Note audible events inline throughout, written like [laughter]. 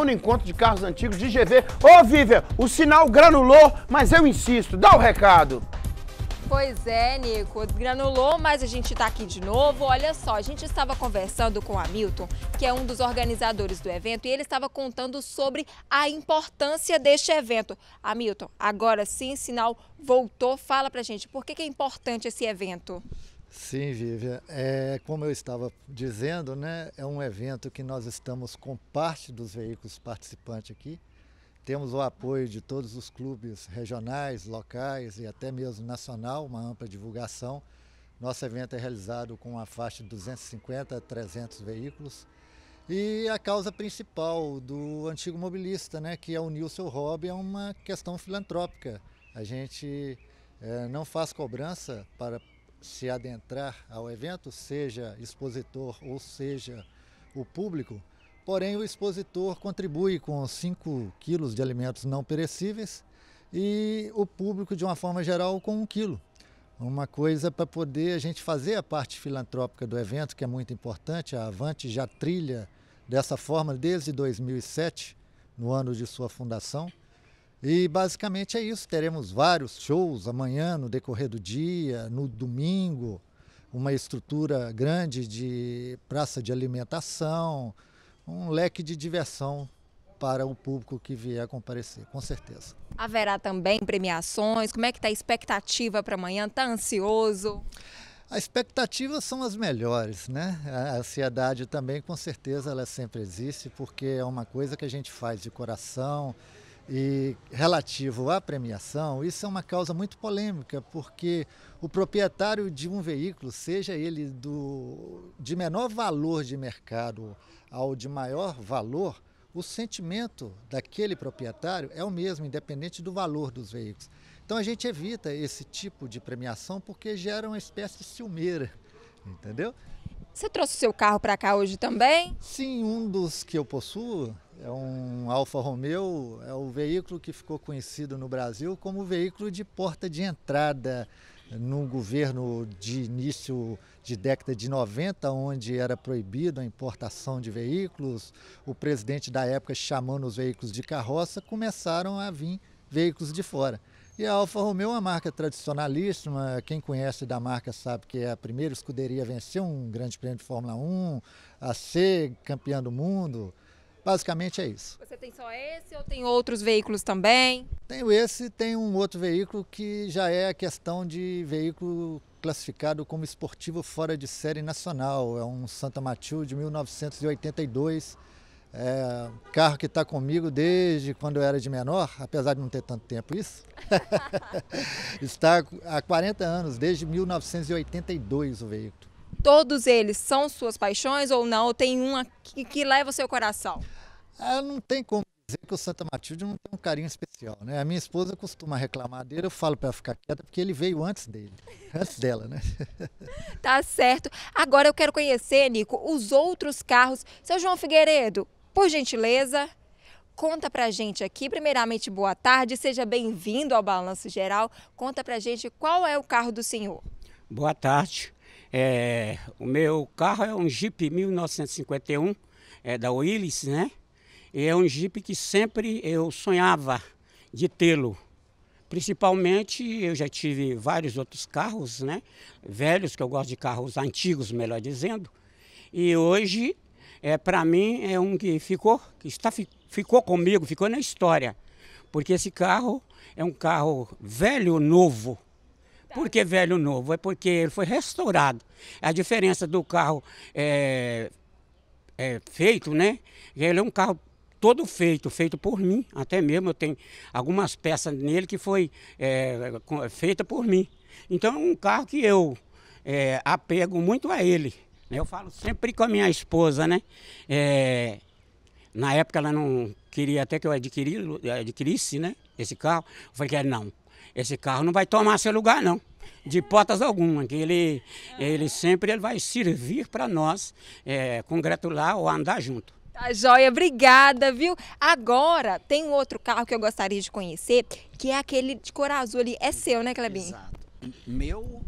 No encontro de carros antigos de GV. Ô, Vívia, o sinal granulou, mas eu insisto, dá o recado. Pois é, Nico, granulou, mas a gente está aqui de novo. Olha só, a gente estava conversando com o Hamilton, que é um dos organizadores do evento, e ele estava contando sobre a importância deste evento. Hamilton, agora sim, sinal voltou. Fala pra gente, por que, que é importante esse evento? Sim, Vivian. É, como eu estava dizendo, né, é um evento que nós estamos com parte dos veículos participantes aqui. Temos o apoio de todos os clubes regionais, locais e até mesmo nacional, uma ampla divulgação. Nosso evento é realizado com a faixa de 250 a 300 veículos. E a causa principal do antigo mobilista, né, que é unir o seu hobby, é uma questão filantrópica. A gente é, não faz cobrança para se adentrar ao evento, seja expositor ou seja o público. Porém, o expositor contribui com 5 quilos de alimentos não perecíveis e o público, de uma forma geral, com 1 um quilo. Uma coisa para poder a gente fazer a parte filantrópica do evento, que é muito importante. A Avante já trilha dessa forma desde 2007, no ano de sua fundação. E basicamente é isso. Teremos vários shows amanhã, no decorrer do dia, no domingo, uma estrutura grande de praça de alimentação, um leque de diversão para o público que vier comparecer, com certeza. Haverá também premiações? Como é que está a expectativa para amanhã? Está ansioso? A expectativa são as melhores, né? A ansiedade também, com certeza, ela sempre existe, porque é uma coisa que a gente faz de coração, e relativo à premiação, isso é uma causa muito polêmica, porque o proprietário de um veículo, seja ele do, de menor valor de mercado ao de maior valor, o sentimento daquele proprietário é o mesmo, independente do valor dos veículos. Então a gente evita esse tipo de premiação porque gera uma espécie de ciumeira, entendeu? Você trouxe o seu carro para cá hoje também? Sim, um dos que eu possuo é um Alfa Romeo, é o veículo que ficou conhecido no Brasil como o veículo de porta de entrada num governo de início de década de 90, onde era proibido a importação de veículos, o presidente da época chamando os veículos de carroça, começaram a vir veículos de fora. E a Alfa Romeo é uma marca tradicionalíssima, quem conhece da marca sabe que é a primeira escuderia a vencer um grande prêmio de Fórmula 1, a ser campeã do mundo, Basicamente é isso. Você tem só esse ou tem outros veículos também? Tenho esse, e tem um outro veículo que já é a questão de veículo classificado como esportivo fora de série nacional. É um Santa Matilde de 1982. É, carro que está comigo desde quando eu era de menor, apesar de não ter tanto tempo isso. [laughs] está há 40 anos, desde 1982 o veículo todos eles são suas paixões ou não? Ou tem uma que, que leva o seu coração? Ah, não tem como dizer que o Santa Matilde não tem um carinho especial, né? A minha esposa costuma reclamar dele, eu falo para ficar quieta porque ele veio antes dele, [laughs] antes dela, né? [laughs] tá certo. Agora eu quero conhecer, Nico, os outros carros. Seu João Figueiredo, por gentileza, conta pra gente aqui. Primeiramente, boa tarde, seja bem-vindo ao Balanço Geral. Conta pra gente qual é o carro do senhor. Boa tarde. É, o meu carro é um Jeep 1951, é da Willys, né? E é um Jeep que sempre eu sonhava de tê-lo. Principalmente eu já tive vários outros carros, né? Velhos, que eu gosto de carros antigos, melhor dizendo. E hoje, é, para mim, é um que ficou, que está, ficou comigo, ficou na história. Porque esse carro é um carro velho, novo por que é velho novo? É porque ele foi restaurado. A diferença do carro é, é feito, né? Ele é um carro todo feito, feito por mim, até mesmo eu tenho algumas peças nele que foi é, feita por mim. Então é um carro que eu é, apego muito a ele. Eu falo sempre com a minha esposa, né? É, na época ela não queria até que eu adquirisse, adquirisse né, esse carro. Eu falei que não, esse carro não vai tomar seu lugar, não. De portas alguma, que ele, ah. ele sempre ele vai servir para nós é, congratular ou andar junto. Tá joia, obrigada, viu? Agora, tem um outro carro que eu gostaria de conhecer, que é aquele de cor azul ali. É seu, né, Clebinho? Exato. Meu,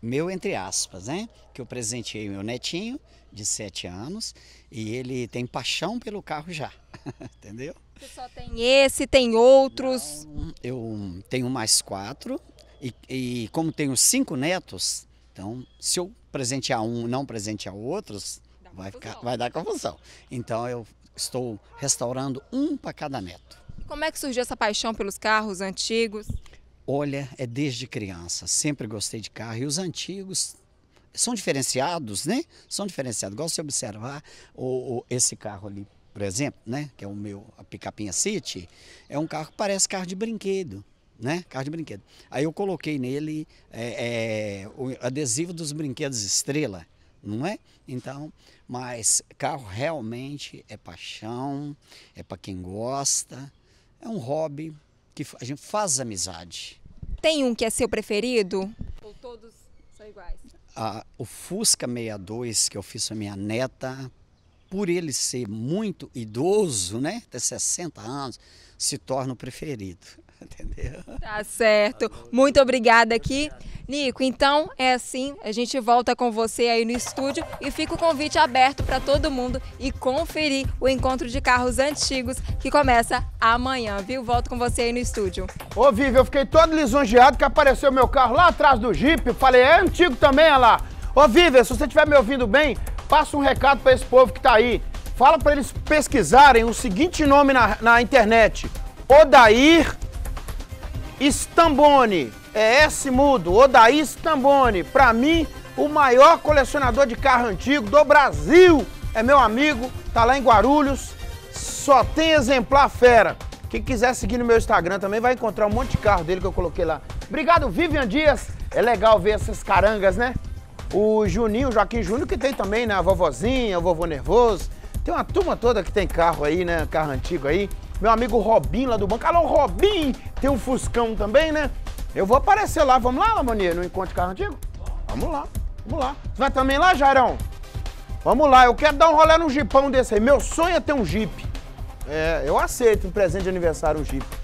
meu entre aspas, né? Que eu presenteei meu netinho de 7 anos e ele tem paixão pelo carro já, [laughs] entendeu? Você só tem esse, tem outros? Não, eu tenho mais quatro. E, e como tenho cinco netos, então se eu presentear um não presentear outros, vai, ficar, vai dar confusão. Então eu estou restaurando um para cada neto. E como é que surgiu essa paixão pelos carros antigos? Olha, é desde criança, sempre gostei de carro e os antigos são diferenciados, né? São diferenciados. Gosto de observar o, o esse carro ali por exemplo, né, que é o meu a picapinha City, é um carro que parece carro de brinquedo, né, carro de brinquedo. Aí eu coloquei nele é, é, o adesivo dos brinquedos Estrela, não é? Então, mas carro realmente é paixão, é para quem gosta, é um hobby que a gente faz amizade. Tem um que é seu preferido? Ou todos são iguais? Ah, o Fusca 62 que eu fiz para minha neta por ele ser muito idoso, né, até 60 anos, se torna o preferido. [laughs] Entendeu? Tá certo. Muito obrigada aqui. Nico, então é assim, a gente volta com você aí no estúdio e fica o convite aberto para todo mundo e conferir o encontro de carros antigos que começa amanhã, viu? Volto com você aí no estúdio. Ô Vivi, eu fiquei todo lisonjeado que apareceu meu carro lá atrás do Jeep, eu falei, é antigo também, olha lá. Ô Vivi, se você estiver me ouvindo bem, passa um recado para esse povo que está aí. Fala para eles pesquisarem o seguinte nome na, na internet: Odair Stambone. É S mudo, Odair Stambone. Para mim, o maior colecionador de carro antigo do Brasil. É meu amigo, tá lá em Guarulhos. Só tem exemplar fera. Quem quiser seguir no meu Instagram também vai encontrar um monte de carro dele que eu coloquei lá. Obrigado, Vivian Dias. É legal ver essas carangas, né? o Juninho, o Joaquim Júnior, que tem também, né? A vovozinha, o vovô nervoso. Tem uma turma toda que tem carro aí, né? Carro antigo aí. Meu amigo Robin lá do banco. Alô, Robin! Tem um Fuscão também, né? Eu vou aparecer lá. Vamos lá, Lamonier, no Encontro Carro Antigo? Vamos lá, vamos lá. Você vai também lá, Jairão? Vamos lá, eu quero dar um rolê num jipão desse aí. Meu sonho é ter um jipe. É, eu aceito um presente de aniversário um jipe.